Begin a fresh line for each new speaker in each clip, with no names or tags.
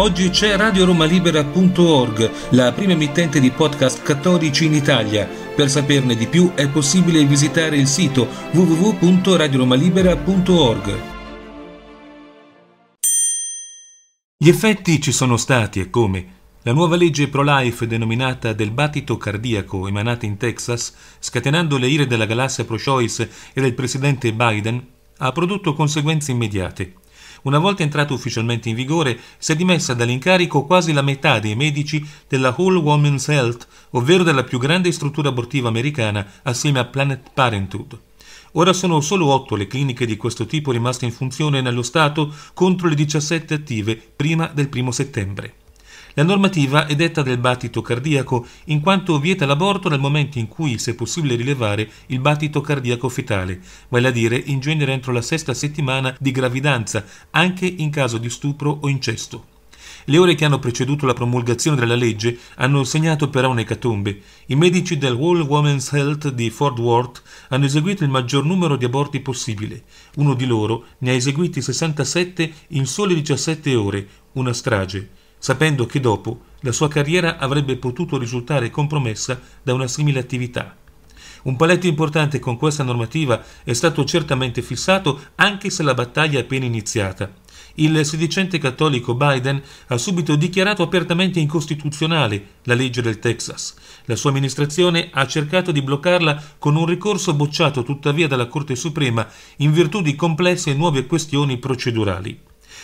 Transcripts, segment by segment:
Oggi c'è radioromalibera.org, la prima emittente di podcast cattolici in Italia. Per saperne di più è possibile visitare il sito www.radioromalibera.org. Gli effetti ci sono stati e come. La nuova legge pro-life denominata del battito cardiaco emanata in Texas, scatenando le ire della galassia pro-choice e del presidente Biden, ha prodotto conseguenze immediate una volta entrato ufficialmente in vigore, si è dimessa dall'incarico quasi la metà dei medici della Whole Woman's Health, ovvero della più grande struttura abortiva americana assieme a Planet Parenthood. Ora sono solo otto le cliniche di questo tipo rimaste in funzione nello Stato contro le 17 attive prima del primo settembre. La normativa è detta del battito cardiaco, in quanto vieta l'aborto nel momento in cui, se possibile rilevare, il battito cardiaco fetale, vale a dire in genere entro la sesta settimana di gravidanza, anche in caso di stupro o incesto. Le ore che hanno preceduto la promulgazione della legge hanno segnato però un'ecatombe. I medici del World Women's Health di Fort Worth hanno eseguito il maggior numero di aborti possibile. Uno di loro ne ha eseguiti 67 in sole 17 ore, una strage sapendo che dopo la sua carriera avrebbe potuto risultare compromessa da una simile attività. Un paletto importante con questa normativa è stato certamente fissato anche se la battaglia è appena iniziata. Il sedicente cattolico Biden ha subito dichiarato apertamente incostituzionale la legge del Texas. La sua amministrazione ha cercato di bloccarla con un ricorso bocciato tuttavia dalla Corte Suprema in virtù di complesse nuove questioni procedurali.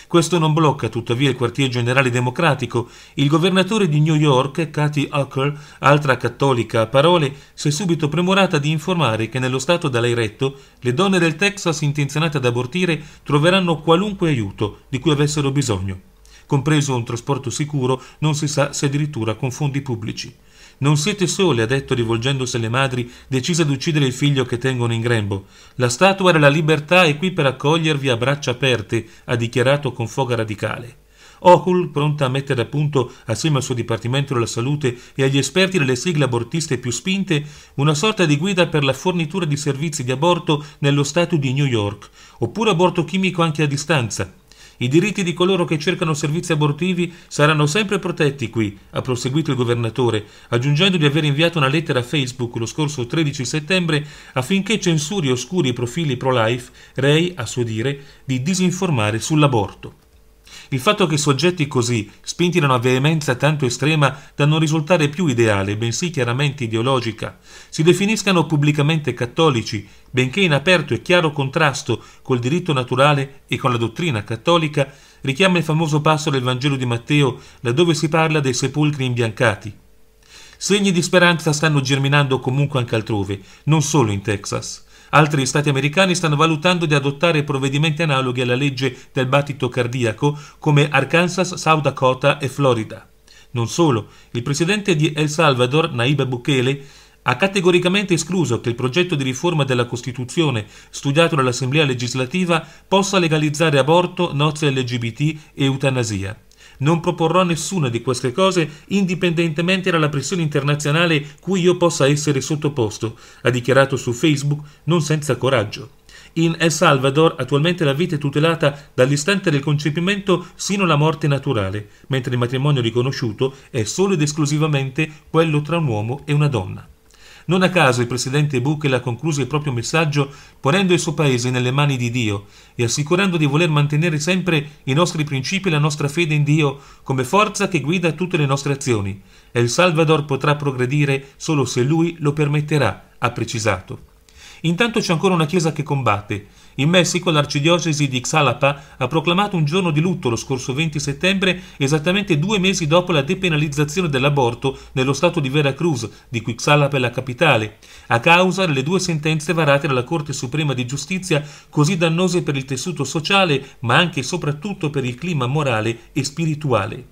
Questo non blocca tuttavia il quartier generale democratico. Il governatore di New York, Cathy Hucker, altra cattolica a parole, si è subito premurata di informare che nello stato da lei retto le donne del Texas intenzionate ad abortire troveranno qualunque aiuto di cui avessero bisogno compreso un trasporto sicuro, non si sa se addirittura con fondi pubblici. Non siete sole, ha detto rivolgendosi alle madri, decise ad uccidere il figlio che tengono in grembo. La statua della libertà è qui per accogliervi a braccia aperte, ha dichiarato con foga radicale. Ocul, pronta a mettere a punto, assieme al suo Dipartimento della Salute e agli esperti delle sigle abortiste più spinte, una sorta di guida per la fornitura di servizi di aborto nello Stato di New York, oppure aborto chimico anche a distanza, i diritti di coloro che cercano servizi abortivi saranno sempre protetti qui, ha proseguito il governatore, aggiungendo di aver inviato una lettera a Facebook lo scorso 13 settembre affinché censuri oscuri i profili pro-life, rei, a suo dire, di disinformare sull'aborto. Il fatto che soggetti così, spinti da una veemenza tanto estrema da non risultare più ideale, bensì chiaramente ideologica, si definiscano pubblicamente cattolici, benché in aperto e chiaro contrasto col diritto naturale e con la dottrina cattolica, richiama il famoso passo del Vangelo di Matteo, laddove si parla dei sepolcri imbiancati. Segni di speranza stanno germinando comunque anche altrove, non solo in Texas. Altri stati americani stanno valutando di adottare provvedimenti analoghi alla legge del battito cardiaco come Arkansas, South Dakota e Florida. Non solo, il presidente di El Salvador, Naib Bukele, ha categoricamente escluso che il progetto di riforma della Costituzione, studiato dall'Assemblea legislativa, possa legalizzare aborto, nozze LGBT e eutanasia. Non proporrò nessuna di queste cose indipendentemente dalla pressione internazionale cui io possa essere sottoposto, ha dichiarato su Facebook non senza coraggio. In El Salvador attualmente la vita è tutelata dall'istante del concepimento sino alla morte naturale, mentre il matrimonio riconosciuto è solo ed esclusivamente quello tra un uomo e una donna. Non a caso il presidente Buchel ha concluso il proprio messaggio ponendo il suo paese nelle mani di Dio e assicurando di voler mantenere sempre i nostri principi e la nostra fede in Dio come forza che guida tutte le nostre azioni. E il Salvador potrà progredire solo se lui lo permetterà, ha precisato. Intanto c'è ancora una Chiesa che combatte. In Messico l'arcidiocesi di Xalapa ha proclamato un giorno di lutto lo scorso 20 settembre, esattamente due mesi dopo la depenalizzazione dell'aborto nello stato di Veracruz, di cui Xalapa è la capitale, a causa delle due sentenze varate dalla Corte Suprema di Giustizia così dannose per il tessuto sociale, ma anche e soprattutto per il clima morale e spirituale.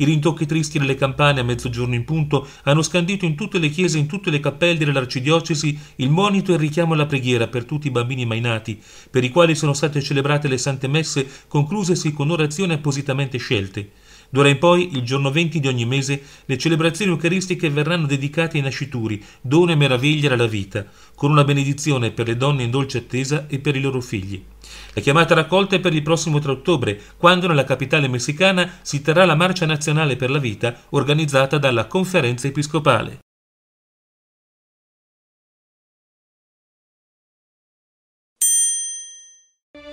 I rintocchi tristi nelle campane a mezzogiorno in punto hanno scandito in tutte le chiese e in tutte le cappelle dell'arcidiocesi il monito e il richiamo alla preghiera per tutti i bambini mai nati, per i quali sono state celebrate le sante messe conclusesi con orazioni appositamente scelte. D'ora in poi, il giorno 20 di ogni mese, le celebrazioni eucaristiche verranno dedicate ai nascituri, dono e meraviglia alla vita, con una benedizione per le donne in dolce attesa e per i loro figli. La chiamata raccolta è per il prossimo 3 ottobre, quando nella capitale messicana si terrà la Marcia Nazionale per la Vita organizzata dalla Conferenza Episcopale.